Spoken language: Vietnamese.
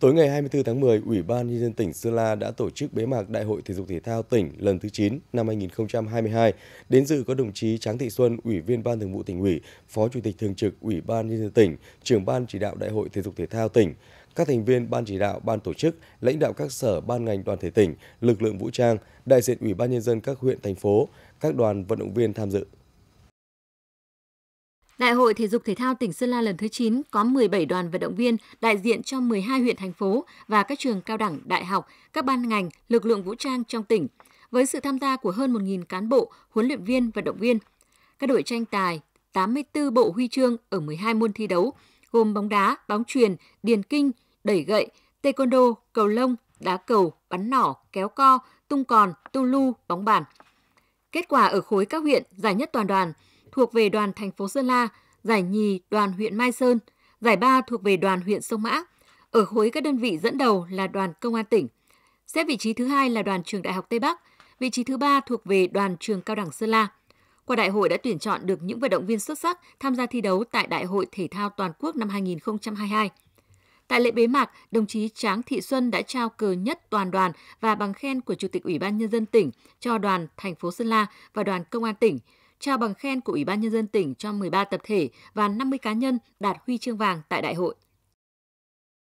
Tối ngày 24 tháng 10, Ủy ban Nhân dân tỉnh Sơn La đã tổ chức bế mạc Đại hội Thể dục Thể thao tỉnh lần thứ 9 năm 2022. Đến dự có đồng chí Tráng Thị Xuân, Ủy viên Ban Thường vụ tỉnh ủy, Phó Chủ tịch Thường trực Ủy ban Nhân dân tỉnh, trưởng Ban chỉ đạo Đại hội Thể dục Thể thao tỉnh, các thành viên Ban chỉ đạo, Ban tổ chức, lãnh đạo các sở, ban ngành đoàn thể tỉnh, lực lượng vũ trang, đại diện Ủy ban Nhân dân các huyện, thành phố, các đoàn vận động viên tham dự. Đại hội thể dục thể thao tỉnh Sơn La lần thứ 9 có 17 đoàn vận động viên đại diện cho 12 huyện thành phố và các trường cao đẳng, đại học, các ban ngành, lực lượng vũ trang trong tỉnh với sự tham gia của hơn 1.000 cán bộ, huấn luyện viên, vận động viên. Các đội tranh tài 84 bộ huy chương ở 12 môn thi đấu gồm bóng đá, bóng truyền, điền kinh, đẩy gậy, taekwondo, cầu lông, đá cầu, bắn nỏ, kéo co, tung còn, tu lu, bóng bàn. Kết quả ở khối các huyện giải nhất toàn đoàn thuộc về đoàn thành phố Sơn La, giải nhì đoàn huyện Mai Sơn, giải ba thuộc về đoàn huyện Sông Mã. Ở khối các đơn vị dẫn đầu là đoàn công an tỉnh. Xếp vị trí thứ hai là đoàn trường Đại học Tây Bắc, vị trí thứ ba thuộc về đoàn trường Cao đẳng Sơn La. Qua đại hội đã tuyển chọn được những vận động viên xuất sắc tham gia thi đấu tại Đại hội Thể thao Toàn quốc năm 2022. Tại lễ bế mạc, đồng chí Tráng Thị Xuân đã trao cờ nhất toàn đoàn và bằng khen của Chủ tịch Ủy ban Nhân dân tỉnh cho đoàn thành phố Sơn La và đoàn công an tỉnh, trao bằng khen của Ủy ban Nhân dân tỉnh cho 13 tập thể và 50 cá nhân đạt huy chương vàng tại đại hội.